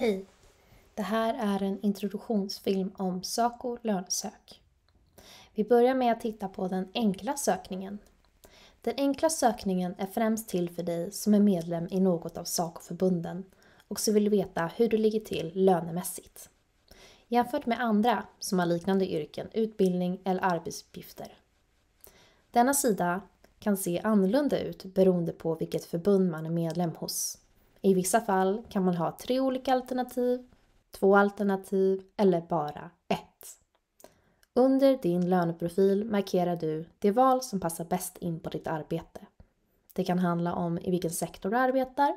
Hej! Det här är en introduktionsfilm om Saco Lönesök. Vi börjar med att titta på den enkla sökningen. Den enkla sökningen är främst till för dig som är medlem i något av Saco-förbunden och som vill veta hur du ligger till lönemässigt. Jämfört med andra som har liknande yrken, utbildning eller arbetsuppgifter. Denna sida kan se annorlunda ut beroende på vilket förbund man är medlem hos. I vissa fall kan man ha tre olika alternativ, två alternativ eller bara ett. Under din löneprofil markerar du det val som passar bäst in på ditt arbete. Det kan handla om i vilken sektor du arbetar,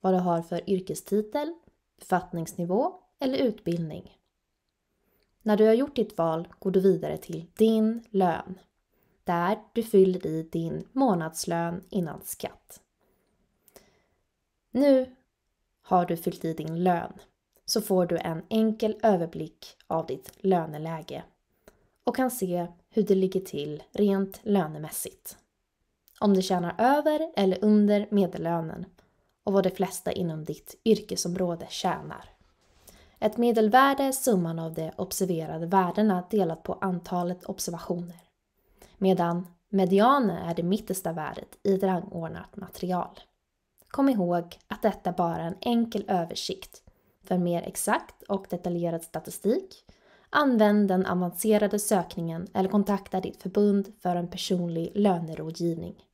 vad du har för yrkestitel, befattningsnivå eller utbildning. När du har gjort ditt val går du vidare till din lön. Där du fyller i din månadslön innan skatt. Nu har du fyllt i din lön så får du en enkel överblick av ditt löneläge och kan se hur det ligger till rent lönemässigt. Om du tjänar över eller under medellönen och vad de flesta inom ditt yrkesområde tjänar. Ett medelvärde är summan av de observerade värdena delat på antalet observationer. Medan medianen är det mittersta värdet i rangordnat material. Kom ihåg att detta bara är en enkel översikt. För mer exakt och detaljerad statistik, använd den avancerade sökningen eller kontakta ditt förbund för en personlig lönerådgivning.